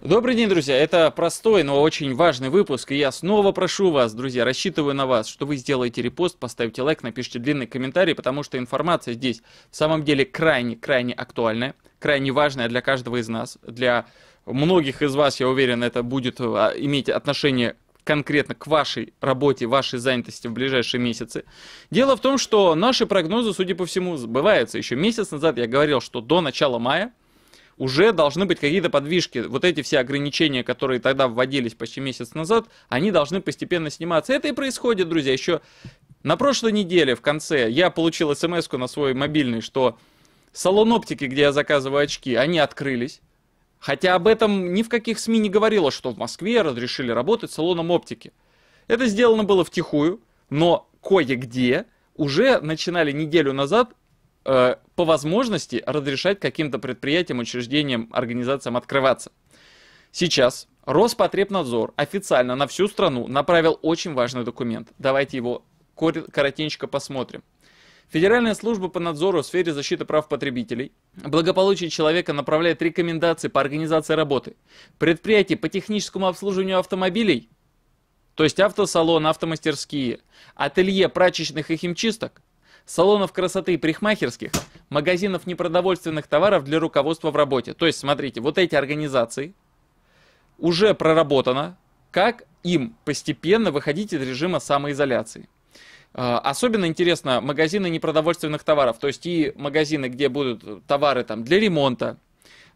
Добрый день, друзья! Это простой, но очень важный выпуск, и я снова прошу вас, друзья, рассчитываю на вас, что вы сделаете репост, поставите лайк, напишите длинный комментарий, потому что информация здесь в самом деле крайне-крайне актуальная, крайне важная для каждого из нас, для многих из вас, я уверен, это будет э, иметь отношение конкретно к вашей работе, вашей занятости в ближайшие месяцы. Дело в том, что наши прогнозы, судя по всему, сбываются. Еще месяц назад я говорил, что до начала мая – уже должны быть какие-то подвижки. Вот эти все ограничения, которые тогда вводились почти месяц назад, они должны постепенно сниматься. Это и происходит, друзья. Еще на прошлой неделе в конце я получил смс на свой мобильный, что салон оптики, где я заказываю очки, они открылись. Хотя об этом ни в каких СМИ не говорилось, что в Москве разрешили работать салоном оптики. Это сделано было втихую, но кое-где уже начинали неделю назад э, по возможности разрешать каким-то предприятиям, учреждениям, организациям открываться. Сейчас Роспотребнадзор официально на всю страну направил очень важный документ. Давайте его коротенько посмотрим. Федеральная служба по надзору в сфере защиты прав потребителей, благополучие человека направляет рекомендации по организации работы, предприятий по техническому обслуживанию автомобилей, то есть автосалон, автомастерские, ателье прачечных и химчисток, салонов красоты и парикмахерских, магазинов непродовольственных товаров для руководства в работе. То есть, смотрите, вот эти организации уже проработано, как им постепенно выходить из режима самоизоляции. А, особенно интересно магазины непродовольственных товаров, то есть и магазины, где будут товары там, для ремонта,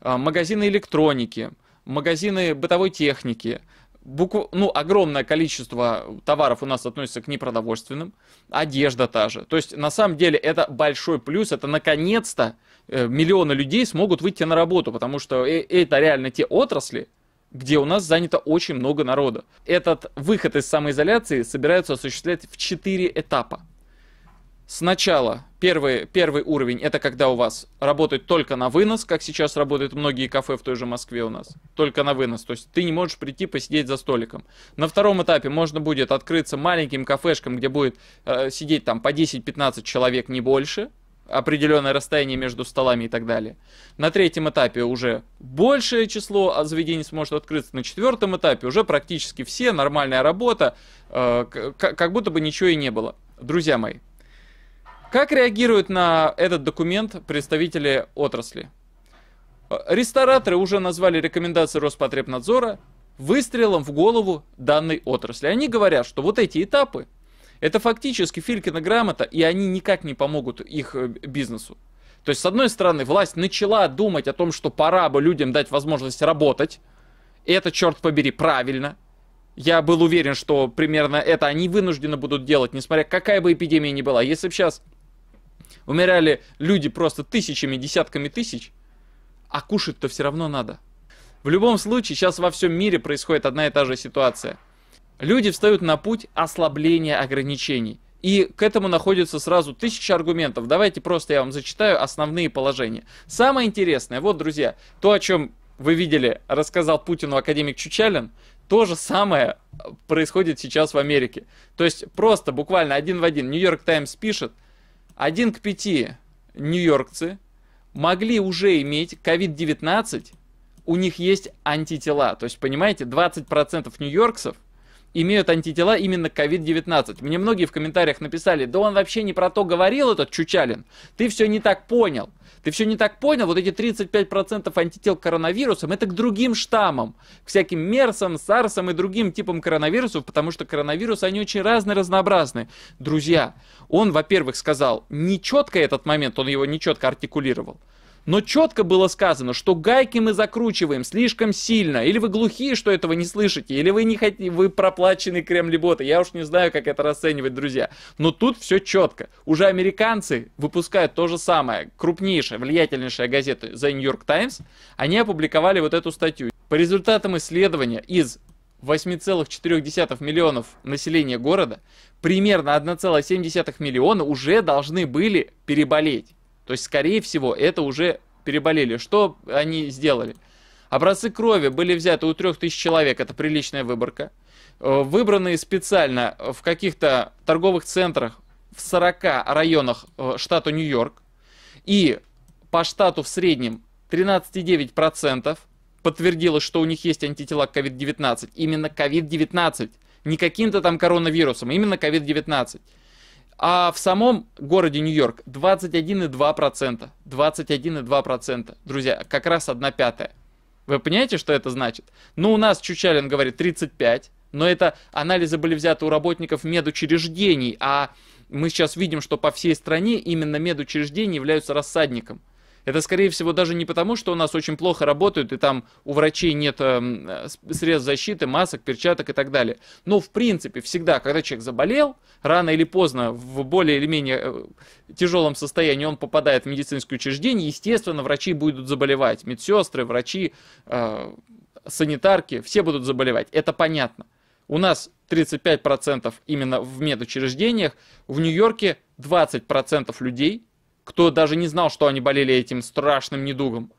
а, магазины электроники, магазины бытовой техники, букв... ну, огромное количество товаров у нас относится к непродовольственным, одежда та же. То есть, на самом деле, это большой плюс, это наконец-то э, миллионы людей смогут выйти на работу, потому что э, это реально те отрасли, где у нас занято очень много народа. Этот выход из самоизоляции собираются осуществлять в четыре этапа. Сначала первый, первый уровень это когда у вас работают только на вынос, как сейчас работают многие кафе в той же Москве у нас. Только на вынос. То есть ты не можешь прийти посидеть за столиком. На втором этапе можно будет открыться маленьким кафешкам, где будет э, сидеть там по 10-15 человек, не больше определенное расстояние между столами и так далее. На третьем этапе уже большее число а, заведений сможет открыться. На четвертом этапе уже практически все, нормальная работа, э, как будто бы ничего и не было. Друзья мои, как реагируют на этот документ представители отрасли? Э, рестораторы уже назвали рекомендации Роспотребнадзора выстрелом в голову данной отрасли. Они говорят, что вот эти этапы, это фактически Филькина грамота, и они никак не помогут их э, бизнесу. То есть, с одной стороны, власть начала думать о том, что пора бы людям дать возможность работать. И это, черт побери, правильно. Я был уверен, что примерно это они вынуждены будут делать, несмотря какая бы эпидемия ни была. Если бы сейчас Умирали люди просто тысячами, десятками тысяч, а кушать-то все равно надо. В любом случае, сейчас во всем мире происходит одна и та же ситуация. Люди встают на путь ослабления ограничений. И к этому находятся сразу тысяча аргументов. Давайте просто я вам зачитаю основные положения. Самое интересное, вот, друзья, то, о чем вы видели, рассказал Путину академик Чучалин, то же самое происходит сейчас в Америке. То есть просто буквально один в один Нью-Йорк Таймс пишет – 1 к 5 нью-йоркцы могли уже иметь COVID-19, у них есть антитела. То есть, понимаете, 20% нью-йоркцев – имеют антитела именно к COVID-19. Мне многие в комментариях написали, да он вообще не про то говорил, этот Чучалин, ты все не так понял. Ты все не так понял, вот эти 35% антител к коронавирусам, это к другим штаммам, к всяким мерсам, сарсам и другим типам коронавирусов, потому что коронавирусы, они очень разные, разнообразные, Друзья, он, во-первых, сказал нечетко этот момент, он его нечетко артикулировал. Но четко было сказано, что гайки мы закручиваем слишком сильно. Или вы глухие, что этого не слышите, или вы не хотите, вы проплаченный кремлеботы. Я уж не знаю, как это расценивать, друзья. Но тут все четко. Уже американцы выпускают то же самое. Крупнейшая, влиятельнейшая газета The New York Times. Они опубликовали вот эту статью. По результатам исследования из 8,4 миллионов населения города, примерно 1,7 миллиона уже должны были переболеть. То есть, скорее всего, это уже переболели. Что они сделали? Образцы крови были взяты у 3000 человек, это приличная выборка. Э, выбранные специально в каких-то торговых центрах в 40 районах э, штата Нью-Йорк. И по штату в среднем 13,9% подтвердило, что у них есть антитела к COVID-19. Именно COVID-19. Не каким-то там коронавирусом, а именно COVID-19. А в самом городе Нью-Йорк 21,2%. 21,2%. Друзья, как раз 1 пятая. Вы понимаете, что это значит? Ну, у нас Чучалин говорит 35, но это анализы были взяты у работников медучреждений, а мы сейчас видим, что по всей стране именно медучреждения являются рассадником – это, скорее всего, даже не потому, что у нас очень плохо работают, и там у врачей нет э, средств защиты, масок, перчаток и так далее. Но, в принципе, всегда, когда человек заболел, рано или поздно, в более или менее э, тяжелом состоянии он попадает в медицинское учреждение, естественно, врачи будут заболевать. Медсестры, врачи, э, санитарки, все будут заболевать. Это понятно. У нас 35% именно в медучреждениях, в Нью-Йорке 20% людей – кто даже не знал, что они болели этим страшным недугом.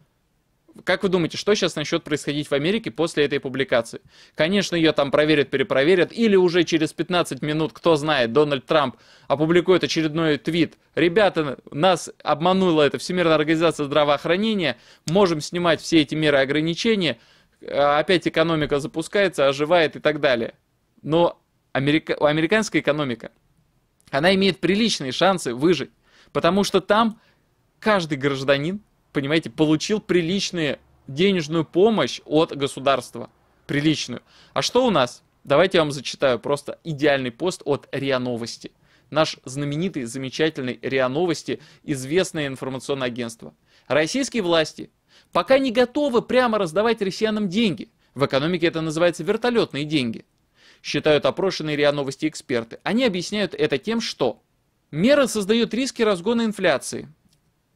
Как вы думаете, что сейчас начнет происходить в Америке после этой публикации? Конечно, ее там проверят, перепроверят, или уже через 15 минут, кто знает, Дональд Трамп опубликует очередной твит. Ребята, нас обманула эта Всемирная организация здравоохранения, можем снимать все эти меры ограничения, а опять экономика запускается, оживает и так далее. Но америка... американская экономика, она имеет приличные шансы выжить. Потому что там каждый гражданин, понимаете, получил приличную денежную помощь от государства. Приличную. А что у нас? Давайте я вам зачитаю просто идеальный пост от РИА Новости. Наш знаменитый, замечательный РИА Новости, известное информационное агентство. Российские власти пока не готовы прямо раздавать россиянам деньги. В экономике это называется вертолетные деньги. Считают опрошенные РИА Новости эксперты. Они объясняют это тем, что Мера создает риски разгона инфляции.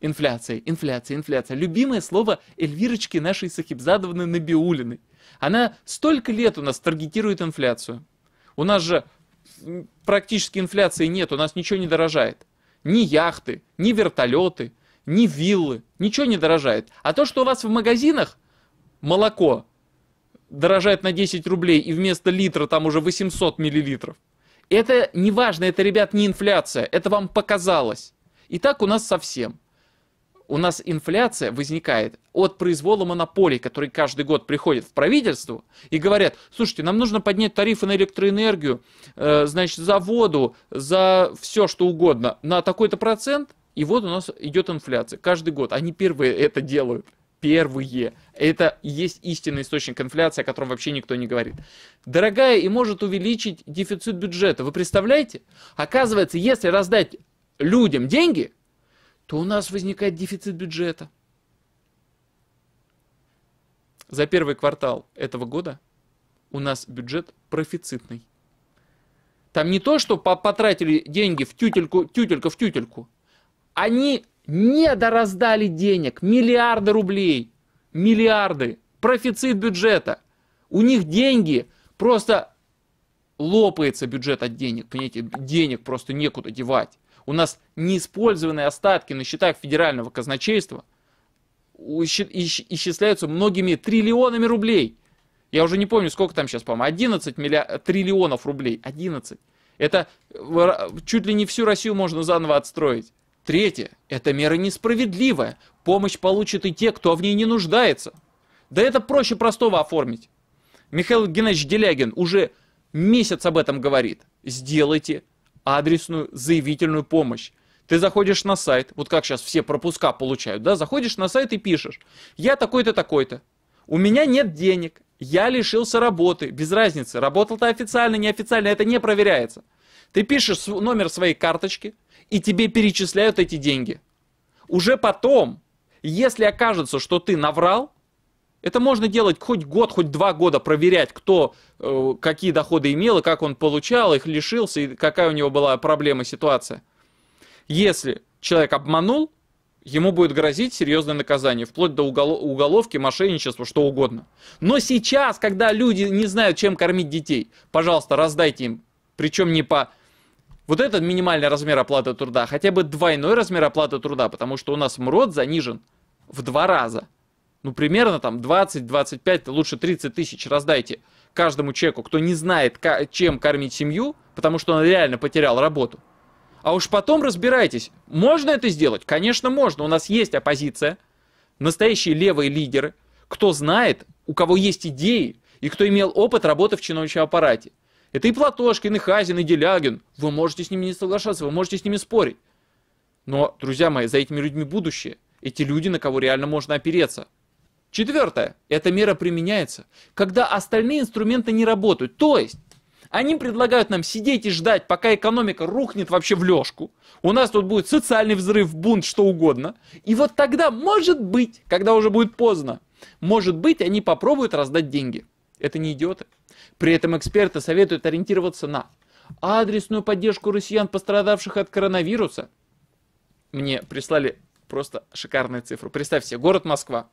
Инфляция, инфляция, инфляция. Любимое слово Эльвирочки нашей Сахибзадовны Набиулиной. Она столько лет у нас таргетирует инфляцию. У нас же практически инфляции нет, у нас ничего не дорожает. Ни яхты, ни вертолеты, ни виллы, ничего не дорожает. А то, что у вас в магазинах молоко дорожает на 10 рублей и вместо литра там уже 800 миллилитров – это не важно, это, ребят, не инфляция, это вам показалось. И так у нас совсем. У нас инфляция возникает от произвола монополий, которые каждый год приходят в правительство и говорят, слушайте, нам нужно поднять тарифы на электроэнергию, э, значит, за воду, за все что угодно на такой-то процент, и вот у нас идет инфляция каждый год. Они первые это делают первые. Это есть истинный источник инфляции, о котором вообще никто не говорит. Дорогая и может увеличить дефицит бюджета. Вы представляете? Оказывается, если раздать людям деньги, то у нас возникает дефицит бюджета. За первый квартал этого года у нас бюджет профицитный. Там не то, что потратили деньги в тютельку, тютелька в тютельку. Они не дораздали денег, миллиарды рублей, миллиарды, профицит бюджета. У них деньги просто лопается бюджет от денег, понимаете, денег просто некуда девать. У нас неиспользованные остатки на счетах федерального казначейства исчисляются многими триллионами рублей. Я уже не помню, сколько там сейчас, по-моему, 11 миллиар... триллионов рублей. 11. Это э, чуть ли не всю Россию можно заново отстроить. Третье. Эта мера несправедливая. Помощь получат и те, кто в ней не нуждается. Да это проще простого оформить. Михаил Геннадьевич Делягин уже месяц об этом говорит. Сделайте адресную заявительную помощь. Ты заходишь на сайт, вот как сейчас все пропуска получают, да, заходишь на сайт и пишешь, я такой-то, такой-то, у меня нет денег, я лишился работы, без разницы, работал то официально, неофициально, это не проверяется. Ты пишешь номер своей карточки, и тебе перечисляют эти деньги. Уже потом, если окажется, что ты наврал, это можно делать хоть год, хоть два года, проверять, кто э, какие доходы имел, и как он получал, их лишился, и какая у него была проблема, ситуация. Если человек обманул, ему будет грозить серьезное наказание, вплоть до уголов, уголовки, мошенничества, что угодно. Но сейчас, когда люди не знают, чем кормить детей, пожалуйста, раздайте им, причем не по вот этот минимальный размер оплаты труда, хотя бы двойной размер оплаты труда, потому что у нас МРОД занижен в два раза. Ну, примерно там 20-25, лучше 30 тысяч раздайте каждому человеку, кто не знает, чем кормить семью, потому что он реально потерял работу. А уж потом разбирайтесь, можно это сделать? Конечно, можно. У нас есть оппозиция, настоящие левые лидеры, кто знает, у кого есть идеи и кто имел опыт работы в чиновничьем аппарате. Это и Платошкин, и Хазин, и Делягин. Вы можете с ними не соглашаться, вы можете с ними спорить. Но, друзья мои, за этими людьми будущее. Эти люди, на кого реально можно опереться. Четвертое. Эта мера применяется, когда остальные инструменты не работают. То есть, они предлагают нам сидеть и ждать, пока экономика рухнет вообще в лёжку. У нас тут будет социальный взрыв, бунт, что угодно. И вот тогда, может быть, когда уже будет поздно, может быть, они попробуют раздать деньги. Это не идиоты. При этом эксперты советуют ориентироваться на адресную поддержку россиян, пострадавших от коронавируса. Мне прислали просто шикарную цифру. Представь себе, город Москва.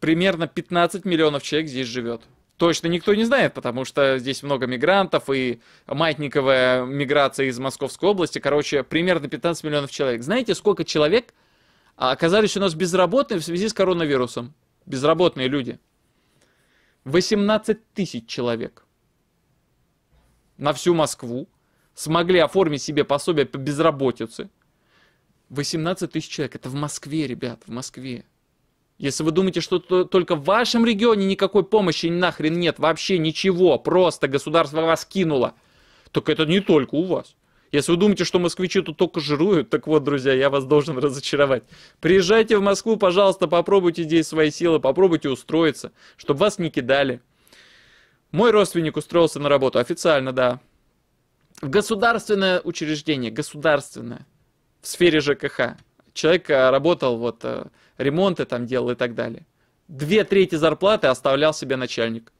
Примерно 15 миллионов человек здесь живет. Точно никто не знает, потому что здесь много мигрантов и маятниковая миграция из Московской области. Короче, примерно 15 миллионов человек. Знаете, сколько человек а, оказались у нас безработные в связи с коронавирусом? Безработные люди – 18 тысяч человек на всю Москву смогли оформить себе пособие по безработице. 18 тысяч человек. Это в Москве, ребят, в Москве. Если вы думаете, что только в вашем регионе никакой помощи нахрен нет, вообще ничего, просто государство вас кинуло, так это не только у вас. Если вы думаете, что москвичи тут только жируют, так вот, друзья, я вас должен разочаровать. Приезжайте в Москву, пожалуйста, попробуйте здесь свои силы, попробуйте устроиться, чтобы вас не кидали. Мой родственник устроился на работу, официально, да. В государственное учреждение, государственное, в сфере ЖКХ. Человек э, работал, вот, э, ремонты там делал и так далее. Две трети зарплаты оставлял себе начальник.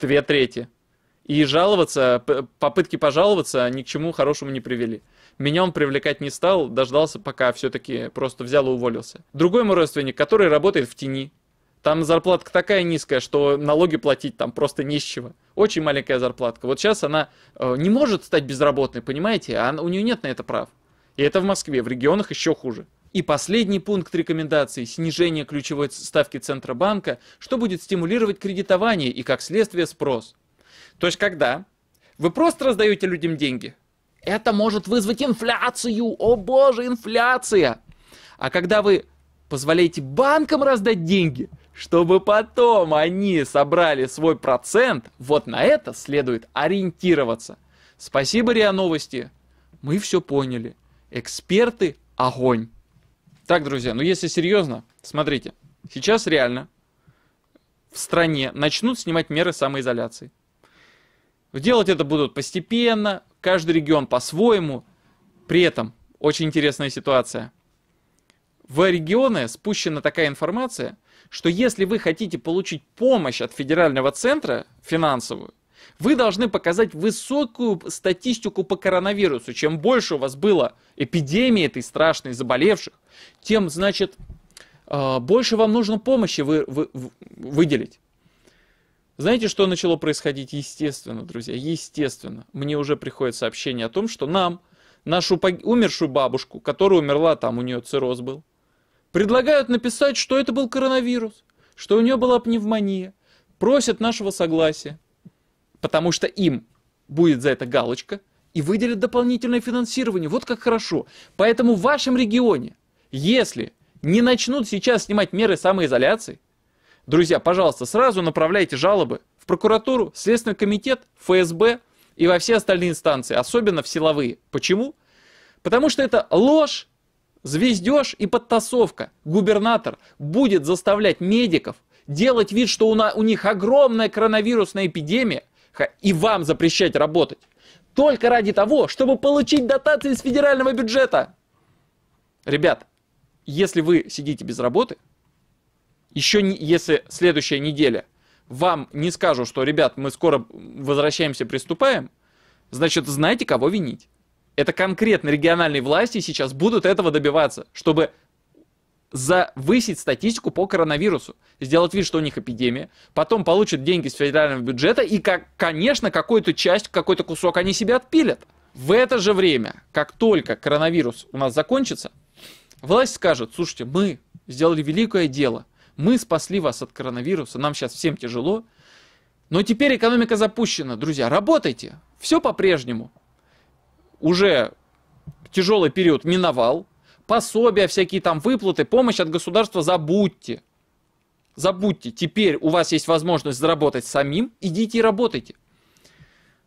Две трети. И жаловаться, попытки пожаловаться ни к чему хорошему не привели. Меня он привлекать не стал, дождался, пока все-таки просто взял и уволился. Другой мой родственник, который работает в тени. Там зарплатка такая низкая, что налоги платить там просто не с чего. Очень маленькая зарплатка. Вот сейчас она э, не может стать безработной, понимаете? А она, у нее нет на это прав. И это в Москве, в регионах еще хуже. И последний пункт рекомендаций – снижение ключевой ставки Центробанка, что будет стимулировать кредитование и, как следствие, спрос – то есть когда вы просто раздаете людям деньги, это может вызвать инфляцию. О боже, инфляция! А когда вы позволяете банкам раздать деньги, чтобы потом они собрали свой процент, вот на это следует ориентироваться. Спасибо, РИА Новости. Мы все поняли. Эксперты – огонь. Так, друзья, ну если серьезно, смотрите, сейчас реально в стране начнут снимать меры самоизоляции. Делать это будут постепенно, каждый регион по-своему. При этом очень интересная ситуация. В регионы спущена такая информация, что если вы хотите получить помощь от федерального центра финансовую, вы должны показать высокую статистику по коронавирусу. Чем больше у вас было эпидемии этой страшной, заболевших, тем, значит, а, больше вам нужно помощи вы, вы, выделить. Знаете, что начало происходить? Естественно, друзья, естественно. Мне уже приходит сообщение о том, что нам, нашу пог... умершую бабушку, которая умерла, там у нее цирроз был, предлагают написать, что это был коронавирус, что у нее была пневмония, просят нашего согласия, потому что им будет за это галочка и выделят дополнительное финансирование. Вот как хорошо. Поэтому в вашем регионе, если не начнут сейчас снимать меры самоизоляции, Друзья, пожалуйста, сразу направляйте жалобы в прокуратуру, в Следственный комитет, ФСБ и во все остальные инстанции, особенно в силовые. Почему? Потому что это ложь, звездеж и подтасовка. Губернатор будет заставлять медиков делать вид, что у, на, у них огромная коронавирусная эпидемия, и вам запрещать работать. Только ради того, чтобы получить дотации из федерального бюджета. Ребят, если вы сидите без работы, еще не, если следующая неделя вам не скажу, что, ребят, мы скоро возвращаемся, приступаем, значит, знаете, кого винить. Это конкретно региональные власти сейчас будут этого добиваться, чтобы завысить статистику по коронавирусу, сделать вид, что у них эпидемия, потом получат деньги с федерального бюджета и, как, конечно, какую-то часть, какой-то кусок они себе отпилят. В это же время, как только коронавирус у нас закончится, власть скажет, слушайте, мы сделали великое дело – мы спасли вас от коронавируса, нам сейчас всем тяжело. Но теперь экономика запущена, друзья, работайте. Все по-прежнему. Уже тяжелый период миновал. Пособия, всякие там выплаты, помощь от государства забудьте. Забудьте, теперь у вас есть возможность заработать самим, идите и работайте.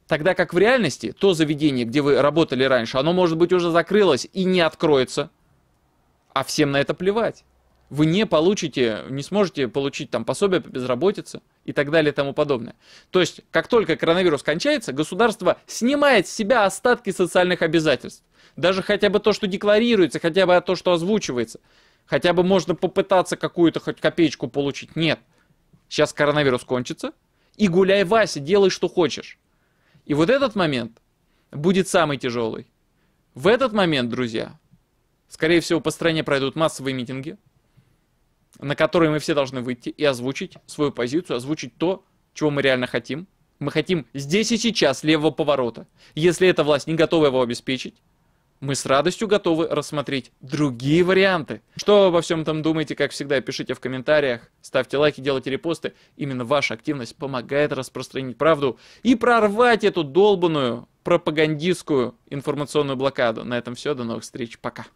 Тогда как в реальности то заведение, где вы работали раньше, оно, может быть, уже закрылось и не откроется, а всем на это плевать вы не получите, не сможете получить там пособие по безработице и так далее и тому подобное. То есть, как только коронавирус кончается, государство снимает с себя остатки социальных обязательств. Даже хотя бы то, что декларируется, хотя бы то, что озвучивается. Хотя бы можно попытаться какую-то хоть копеечку получить. Нет. Сейчас коронавирус кончится, и гуляй, Вася, делай, что хочешь. И вот этот момент будет самый тяжелый. В этот момент, друзья, скорее всего, по стране пройдут массовые митинги – на который мы все должны выйти и озвучить свою позицию, озвучить то, чего мы реально хотим. Мы хотим здесь и сейчас левого поворота. Если эта власть не готова его обеспечить, мы с радостью готовы рассмотреть другие варианты. Что вы обо всем этом думаете, как всегда, пишите в комментариях, ставьте лайки, делайте репосты. Именно ваша активность помогает распространить правду и прорвать эту долбанную пропагандистскую информационную блокаду. На этом все, до новых встреч, пока.